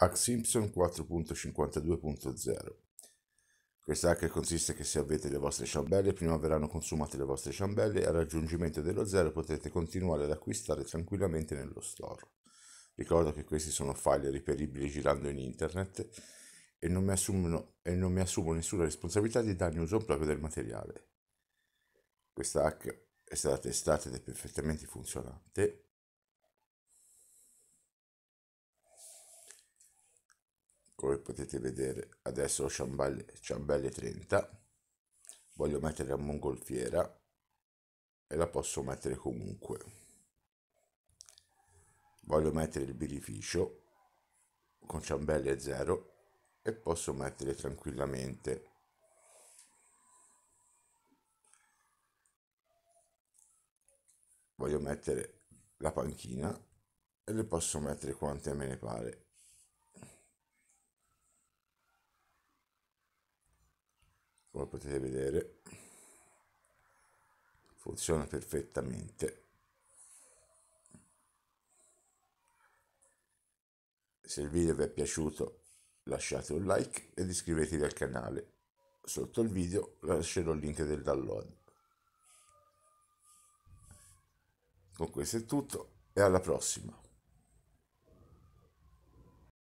Hack Simpson 4.52.0. Questa hack consiste che se avete le vostre ciambelle, prima verranno consumate le vostre ciambelle e al raggiungimento dello zero potrete continuare ad acquistare tranquillamente nello store. Ricordo che questi sono file reperibili girando in internet e non mi assumo, non mi assumo nessuna responsabilità di danni uso proprio del materiale. Questa hack è stata testata ed è perfettamente funzionante come potete vedere adesso ho ciambelle, ciambelle 30 voglio mettere a mongolfiera e la posso mettere comunque voglio mettere il birrificio con ciambelle 0 e posso mettere tranquillamente voglio mettere la panchina e le posso mettere quante me ne pare come potete vedere funziona perfettamente se il video vi è piaciuto lasciate un like ed iscrivetevi al canale sotto il video lascerò il link del download con questo è tutto e alla prossima